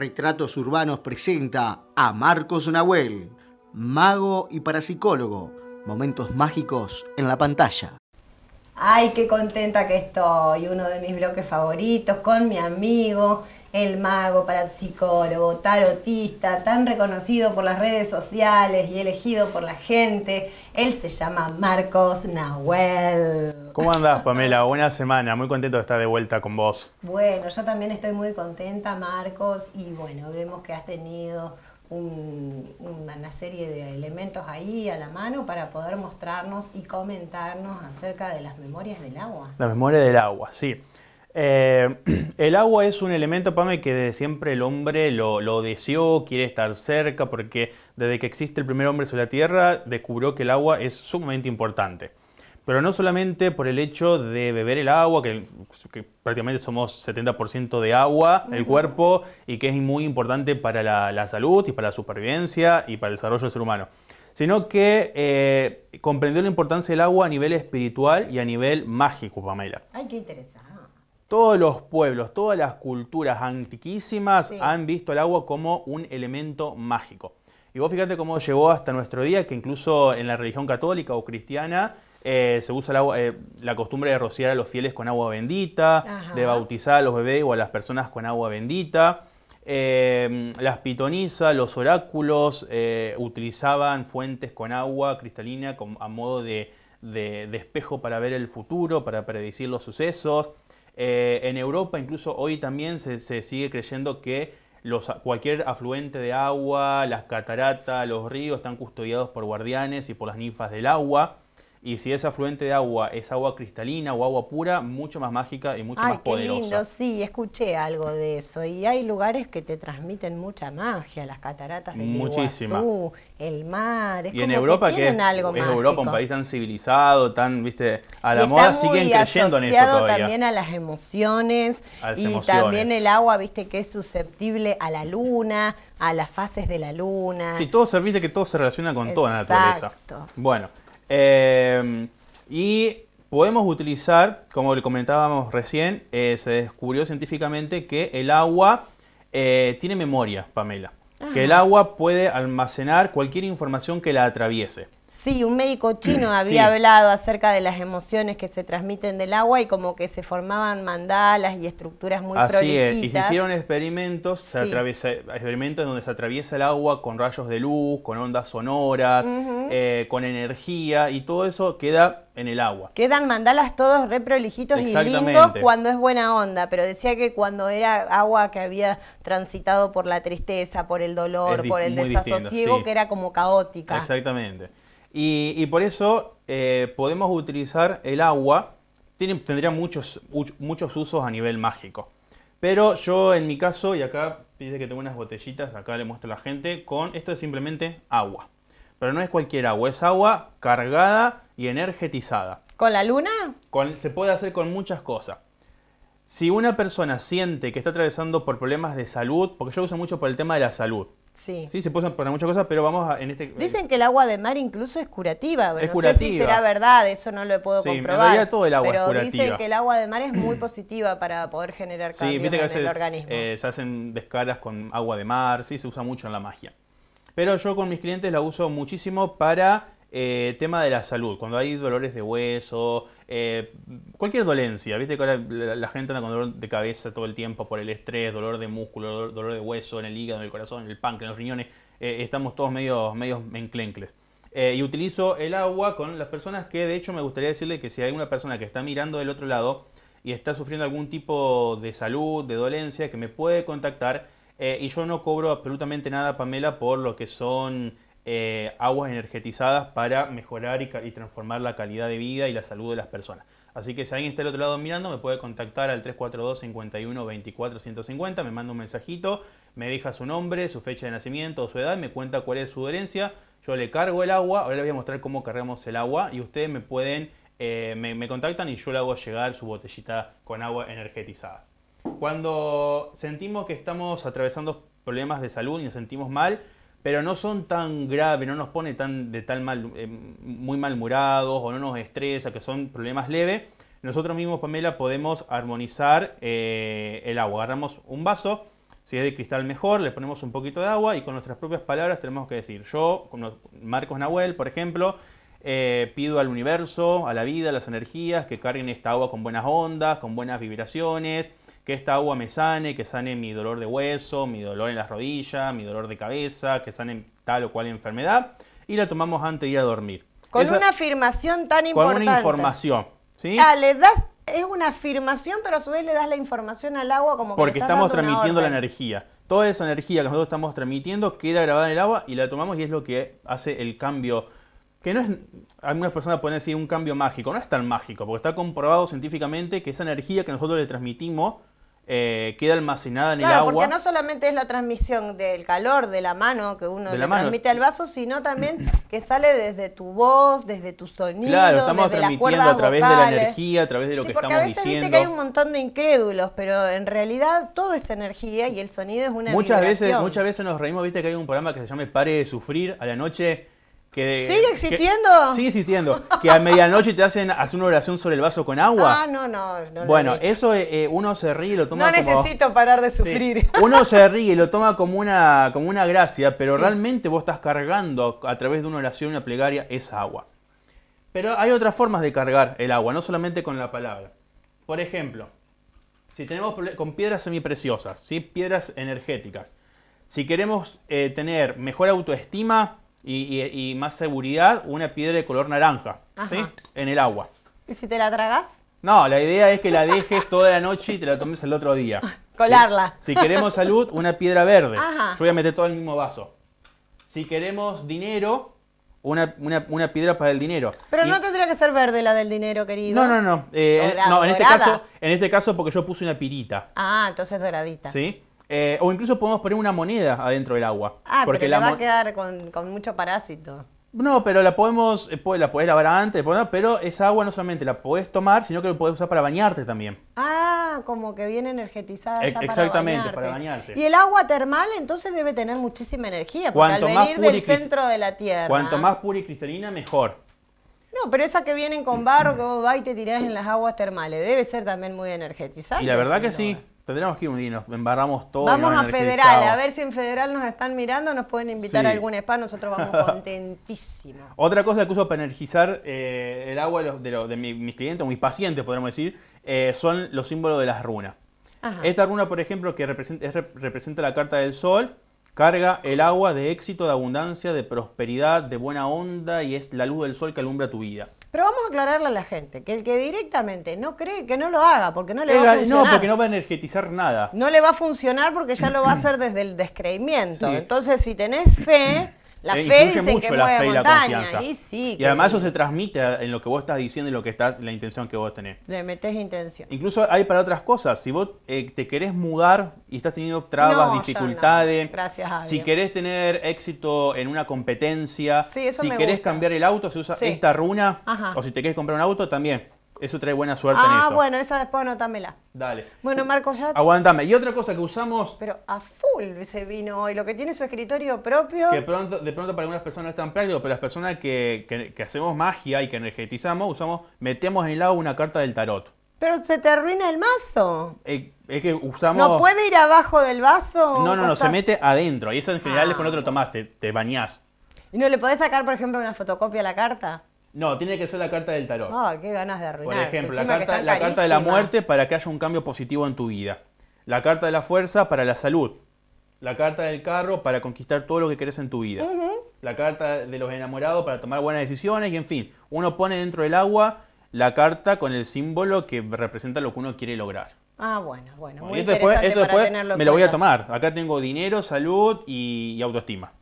Retratos Urbanos presenta a Marcos Nahuel, mago y parapsicólogo. Momentos mágicos en la pantalla. ¡Ay, qué contenta que estoy! Uno de mis bloques favoritos con mi amigo, el mago, parapsicólogo, tarotista, tan reconocido por las redes sociales y elegido por la gente. Él se llama Marcos Nahuel. ¿Cómo andás, Pamela? Buena semana, muy contento de estar de vuelta con vos. Bueno, yo también estoy muy contenta, Marcos, y bueno, vemos que has tenido una serie de elementos ahí a la mano para poder mostrarnos y comentarnos acerca de las memorias del agua. La memoria del agua, sí. Eh, el agua es un elemento, Pame, que desde siempre el hombre lo, deseó, quiere estar cerca, porque desde que existe el primer hombre sobre la Tierra, descubrió que el agua es sumamente importante. Pero no solamente por el hecho de beber el agua, que, prácticamente somos 70% de agua, el cuerpo, y que es muy importante para la, salud y para la supervivencia y para el desarrollo del ser humano, sino que eh, comprendió la importancia del agua a nivel espiritual y a nivel mágico, Pamela. Ay, qué interesante. Todos los pueblos, todas las culturas antiquísimas han visto el agua como un elemento mágico. Y vos fíjate cómo llegó hasta nuestro día, que incluso en la religión católica o cristiana eh, se usa eh, la costumbre de rociar a los fieles con agua bendita, de bautizar a los bebés o a las personas con agua bendita. Em, las pitonizas, los oráculos eh, utilizaban fuentes con agua cristalina a modo de, de espejo para ver el futuro, para predecir los sucesos. Eh, en Europa incluso hoy también se, sigue creyendo que cualquier afluente de agua, las cataratas, los ríos están custodiados por guardianes y por las ninfas del agua. Y si ese afluente de agua es agua cristalina o agua pura, mucho más mágica y mucho más poderosa. Ay, qué lindo, sí, escuché algo de eso. Y hay lugares que te transmiten mucha magia, las cataratas de Iguazú, el mar. Es y como en Europa, que, es, algo Europa, un país tan civilizado, tan, viste, a la moda, siguen creyendo en eso todavía. también a las emociones. y también el agua, viste, que es susceptible a la luna, a las fases de la luna. Sí, todo, viste que todo se relaciona con toda la naturaleza. Bueno. Em, y podemos utilizar, como le comentábamos recién, eh, se descubrió científicamente que el agua eh, tiene memoria, Pamela. Ah. Que el agua puede almacenar cualquier información que la atraviese. Sí, un médico chino había hablado acerca de las emociones que se transmiten del agua y como que se formaban mandalas y estructuras muy prolijitas. y se hicieron experimentos, donde se atraviesa el agua con rayos de luz, con ondas sonoras, eh, con energía y todo eso queda en el agua. Quedan mandalas todos re prolijitos y lindos cuando es buena onda, pero decía que cuando era agua que había transitado por la tristeza, por el dolor, por el desasosiego, que era como caótica. Exactamente. Y, por eso eh, podemos utilizar el agua, tendría muchos, muchos usos a nivel mágico. Pero yo en mi caso, y acá dice que tengo unas botellitas, acá le muestro a la gente, con esto es simplemente agua. Pero no es cualquier agua, es agua cargada y energetizada. ¿Con la luna? se puede hacer con muchas cosas. Si una persona siente que está atravesando por problemas de salud, porque yo uso mucho por el tema de la salud, Sí. se puede para muchas cosas, pero vamos a, en este... Dicen eh, que el agua de mar incluso es curativa. es No sé si será verdad, eso no lo puedo comprobar. Sí, todo el agua pero dicen que el agua de mar es muy positiva para poder generar cambios en el organismo. Eh, se hacen descargas con agua de mar, sí, se usa mucho en la magia. Pero yo con mis clientes la uso muchísimo para eh, tema de la salud, cuando hay dolores de hueso, eh, cualquier dolencia, viste que la, gente anda con dolor de cabeza todo el tiempo por el estrés, dolor de músculo, dolor, de hueso, en el hígado, en el corazón, en el páncreas, en los riñones. Eh, estamos todos medio medios enclencles. Eh, y utilizo el agua con las personas que, de hecho, me gustaría decirle que si hay una persona que está mirando del otro lado y está sufriendo algún tipo de salud, de dolencia, que me puede contactar. y yo no cobro absolutamente nada, Pamela, por lo que son eh, aguas energetizadas para mejorar y, transformar la calidad de vida y la salud de las personas. Así que si alguien está al otro lado mirando, me puede contactar al 342 51 24 150, me manda un mensajito, me deja su nombre, su fecha de nacimiento, su edad, me cuenta cuál es su herencia, yo le cargo el agua, ahora le voy a mostrar cómo cargamos el agua y ustedes me pueden, eh, me, me contactan y yo le hago llegar su botellita con agua energetizada. Cuando sentimos que estamos atravesando problemas de salud y nos sentimos mal, pero no son tan graves, no nos pone tan de tal mal, murados eh, muy o no nos estresa, que son problemas leves, nosotros mismos, Pamela, podemos armonizar eh, el agua. Agarramos un vaso, si es de cristal mejor, le ponemos un poquito de agua y con nuestras propias palabras tenemos que decir, yo, Marcos Nahuel, por ejemplo, eh, pido al universo, a la vida, a las energías, que carguen esta agua con buenas ondas, con buenas vibraciones, que esta agua me sane, que sane mi dolor de hueso, mi dolor en las rodillas, mi dolor de cabeza, que sane tal o cual enfermedad, y la tomamos antes de ir a dormir. Con una afirmación tan importante. Con una información, Ah, le das, es una afirmación, pero a su vez le das la información al agua como que Porque estamos transmitiendo la energía. Toda esa energía que nosotros estamos transmitiendo queda grabada en el agua y la tomamos y es lo que hace el cambio que no es, algunas personas pueden decir un cambio mágico, no es tan mágico, porque está comprobado científicamente que esa energía que nosotros le transmitimos eh, queda almacenada en el agua. Claro, Porque no solamente es la transmisión del calor de la mano que uno le transmite al vaso, sino también que sale desde tu voz, desde tu sonido. Claro, estamos desde transmitiendo las a través de la energía, a través de lo sí, que porque a veces Viste que hay un montón de incrédulos, pero en realidad todo es energía y el sonido es una muchas Veces, muchas veces nos reímos, viste que hay un programa que se llama Pare de Sufrir a la noche ¿Sigue existiendo? sigue existiendo. Que a medianoche te hacen hacer una oración sobre el vaso con agua. Ah, no, no. bueno, eso eh, eh, uno se ríe y lo toma como. No necesito parar de sufrir. Uno se ríe y lo toma como una, como una gracia, pero realmente vos estás cargando a través de una oración, una plegaria, esa agua. Pero hay otras formas de cargar el agua, no solamente con la palabra. Por ejemplo, si tenemos con piedras semipreciosas, ¿sí? piedras energéticas, si queremos eh, tener mejor autoestima, y, más seguridad una piedra de color naranja ¿sí? en el agua. ¿Y si te la tragas? No, la idea es que la dejes toda la noche y te la tomes el otro día. Colarla. Si queremos salud, una piedra verde. Yo voy a meter todo en el mismo vaso. Si queremos dinero, una, piedra para el dinero. Pero no tendría que ser verde la del dinero, querido. No, no, no. Eh, no en, este caso, en este caso, porque yo puse una pirita. Ah, entonces doradita. Sí. Eh, o incluso podemos poner una moneda adentro del agua. Ah, porque pero la va a quedar con, mucho parásito. No, pero la podemos, eh, pues, la podés lavar antes, pues, pero esa agua no solamente la podés tomar, sino que la podés usar para bañarte también. Ah, como que viene energetizada ya Exactamente, para bañarte. Y el agua termal entonces debe tener muchísima energía, porque cuanto al venir del centro de la Tierra. Cuanto más pura y cristalina, mejor. No, pero esa que vienen con barro que vos vas y te tirás en las aguas termales, debe ser también muy energetizada Y la verdad que sí. Tendremos que ir un día, nos embarramos todos. Vamos a Federal, a ver si en Federal nos están mirando, nos pueden invitar a algún spa, nosotros vamos contentísimos. Otra cosa que uso para energizar eh, el agua de, mis clientes, o mis pacientes, podríamos decir, eh, son los símbolos de las runas. Esta runa, por ejemplo, que representa la carta del sol, carga el agua de éxito, de abundancia, de prosperidad, de buena onda y es la luz del sol que alumbra tu vida. Pero vamos a aclararle a la gente que el que directamente no cree que no lo haga porque no le va a funcionar. No, porque no va a energetizar nada. No le va a funcionar porque ya lo va a hacer desde el descreimiento. Entonces, si tenés fe, la eh, fe dice mucho la fe y la confianza. Y, además eso se transmite en lo que vos estás diciendo y lo que está la intención que vos tenés. Le metes intención. Incluso hay para otras cosas. Si vos eh, te querés mudar y estás teniendo trabas, dificultades. Gracias Si querés tener éxito en una competencia. si querés cambiar el auto, se usa esta runa. O si te querés comprar un auto, también. Eso trae buena suerte ah, en eso. bueno, esa después anotámela. Dale. Bueno, Marco, ya. Aguantame. Y otra cosa que usamos. Pero a full ese vino hoy, lo que tiene su escritorio propio. Que pronto, de pronto para algunas personas no es tan práctico, pero las personas que, hacemos magia y que energetizamos, usamos, metemos en el agua una carta del tarot. Pero se te arruina el mazo. Eh, es que usamos. ¿No puede ir abajo del vaso? No, no, no, se mete adentro. Y eso en general es con otro te lo ah. tomás, te bañás. ¿Y no le podés sacar, por ejemplo, una fotocopia a la carta? No, tiene que ser la carta del tarot. Ah, qué ganas de arruinar. Por ejemplo, la, carta, de la muerte para que haya un cambio positivo en tu vida. La carta de la fuerza para la salud. La carta del carro para conquistar todo lo que querés en tu vida. La carta de los enamorados para tomar buenas decisiones y en fin. Uno pone dentro del agua la carta con el símbolo que representa lo que uno quiere lograr. Ah, bueno, bueno. muy interesante después, después me lo voy a tomar. Acá tengo dinero, salud y autoestima.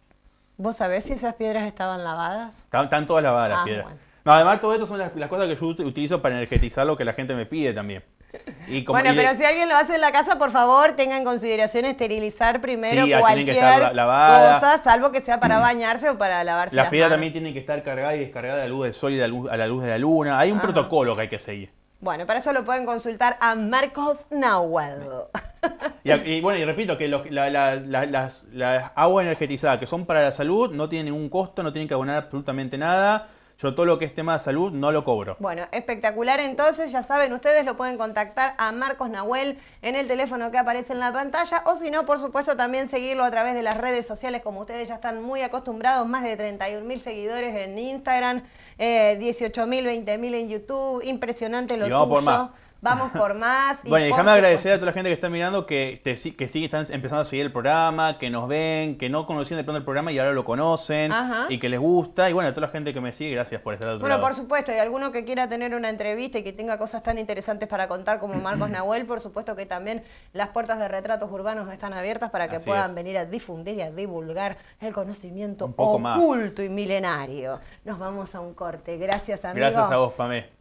¿Vos sabés si esas piedras estaban lavadas? Están, todas lavadas las ah, piedras. No, además, todo esto son las, cosas que yo utilizo para energetizar lo que la gente me pide también. bueno, pero si alguien lo hace en la casa, por favor, tenga en consideración esterilizar primero cualquier cosa, salvo que sea para mm. bañarse o para lavarse. Las, las piedras también tienen que estar cargadas y descargadas a la luz del sol y a la luz, de la luna. Hay un ah. protocolo que hay que seguir. Bueno, para eso lo pueden consultar a Marcos Nahuel. Y, bueno, y repito que las, las aguas energetizadas que son para la salud no tienen ningún costo, no tienen que abonar absolutamente nada yo todo lo que es tema de salud no lo cobro. Bueno, espectacular entonces, ya saben, ustedes lo pueden contactar a Marcos Nahuel en el teléfono que aparece en la pantalla o si no, por supuesto, también seguirlo a través de las redes sociales como ustedes ya están muy acostumbrados, más de 31 mil seguidores en Instagram, eh, 18 mil, 20 mil en YouTube, impresionante lo tuyo vamos por más. bueno, déjame agradecer a toda la gente que está mirando, que, te, que están empezando a seguir el programa, que nos ven, que no conocían de pronto el programa y ahora lo conocen y que les gusta. Y bueno, a toda la gente que me sigue, gracias por estar otro Bueno, por supuesto, y alguno que quiera tener una entrevista y que tenga cosas tan interesantes para contar como Marcos Nahuel, por supuesto que también las puertas de retratos urbanos están abiertas para que puedan venir a difundir y a divulgar el conocimiento oculto y milenario. Nos vamos a un corte. Gracias, amigo. Gracias a vos, Pamé.